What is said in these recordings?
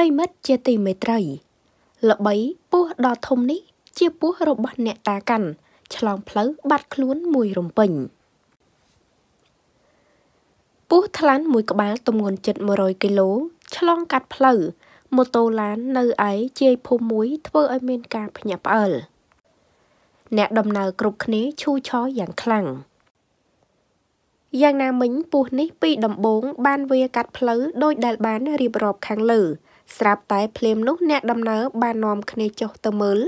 ប្រិមិត្តជាទីមេត្រីល្បីពស់ដ៏ធំនេះជាពស់របស់អ្នកតាកាន់ឆ្លងផ្លូវបាត់ខ្លួនមួយរំពេញពស់ថ្លាន់មួយក្បាលទម្ងន់ជិត100គីឡូឆ្លងកាត់ផ្លូវម៉ូតូឡាននៅឯជាយភូមិមួយធ្វើឲ្យមានការភ្ញាក់ផ្អើលអ្នកដំណើរគ្រប់គ្នាឈូឆរយ៉ាងខ្លាំងយ៉ាងណាមិញពស់នេះពីដំបូងបានវាកាត់ផ្លូវដោយដែលបានរៀបរាប់ខាងលើស្រាប់តែភ្លាមនោះអ្នកដំណើរបាននាំគ្នាចុះទៅមើល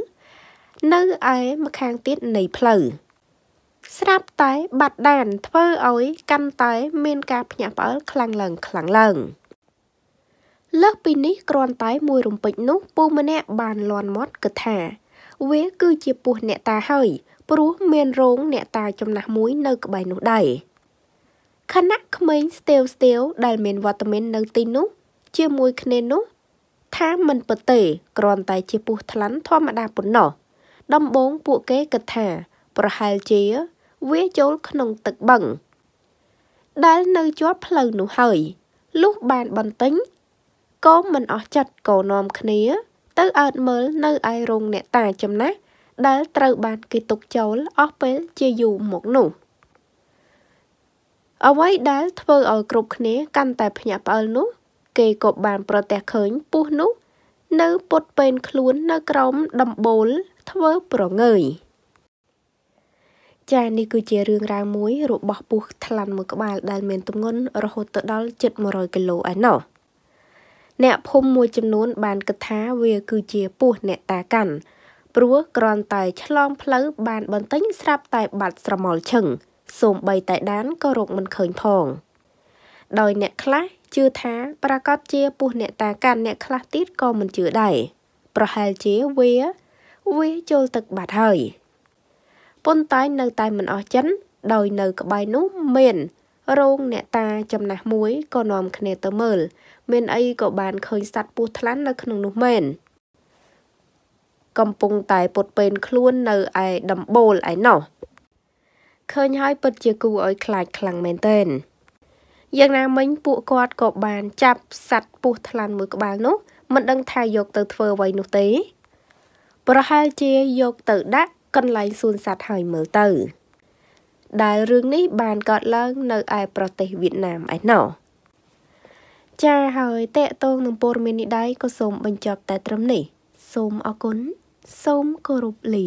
នៅឯម្ខាងទៀតនៃផ្លូវស្រាប់តែបាត់ដានធ្វើឲ្យកាន់តែមានការភ្ញាក់ផ្អើលខ្លាំងឡើងខ្លាំងឡើងលើសពីនេះគ្រាន់តែមួយរំពេចនោះពូម្នាក់បានលន់មាត់គិតថា វាគឺជាពស់អ្នកតាហើយ ព្រោះមានរោងអ្នកតាចំណាស់មួយនៅក្បែរនោះដែរខណៈក្មេងស្ទាវស្ទាវដែលមានវត្តមាននៅទីនោះជាមួយគ្នានោះថាមិនពិតទេគ្រាន់តែ ជាពស់ថ្លាន់ធម្មតាប៉ុណ្ណោះ ដំបងពួកគេគិតថា ប្រហែលជា វាចូលក្នុងទឹកបឹង ដែលនៅជាប់ផ្លូវនោះហើយលុះបានបន្ទិញក៏មិនអស់ចិត្តក៏នាំគ្នា ទៅអើតមើលនៅឯរោងអ្នកតាចំណាស់ដែលត្រូវបានគេទុកចោលអស់ពេលជាយូរមកនោះអ្វីដែលធ្វើឲ្យគ្រប់គ្នាកាន់តែភ្ញាក់ផ្អើលនោះគេក៏បានប្រទះឃើញពស់នោះ នៅពុតពេនខ្លួននៅក្រោមដំបូលធ្វើប្រងើយចានេះគឺជារឿងរ៉ាវមួយរបស់ពស់ថ្លាន់មួយក្បាល ដែលមានទម្ងន់រហូតទៅដល់ជិត100គីឡូឯណោះអ្នកភូមិមួយចំនួនបានគិតថាវា គឺជាពស់អ្នកតាកាន់ព្រោះគ្រាន់តែ ឆ្លងផ្លូវបានបន្តិចស្រាប់តែបាត់ស្រមោលឈឹងសូម្បីតែដានក៏រកមិនឃើញផងដោយ អ្នកខ្លះជឿថាប្រកាសជាពុះអ្នកតាកាន់អ្នកខ្លះទៀតក៏មិនជឿដែរប្រហែលជាវាវាចូលទឹកបាត់ហើយប៉ុន្តែនៅតែមិនអស់ចិន ដោយនៅក្បែរនោះមានរោងអ្នកតាចំណាស់មួយក៏នាំគ្នាទៅមើលមានអីក៏បានឃើញសัตว์ពស់ថ្លាន់នៅក្នុងនោះមែនកំពុងតែពុតពេនខ្លួននៅឯដំបូលឯណោះឃើញហើយពិតជាគូឲ្យខ្លាចខ្លាំងមែនទែនយ៉ាងណាមិញពួកគាត់ក៏បានចាប់សัตว์ពស់ថ្លាន់មួយក្បាលនោះមិនដឹងថាយកទៅធ្វើអ្វីនោះទេ ប្រហែលជាយកទៅដាក់កន្លែងសួនសัตว์ហើយមើលទៅដែលរឿងនេះបានកើតឡើង នៅឯប្រទេសវៀតណាមឯណោះចាហើយតេតងនឹងព័ត៌មាននេះដែរក៏សូមបញ្ចប់តែត្រឹមនេះសូមអរគុណសូមគោរពលា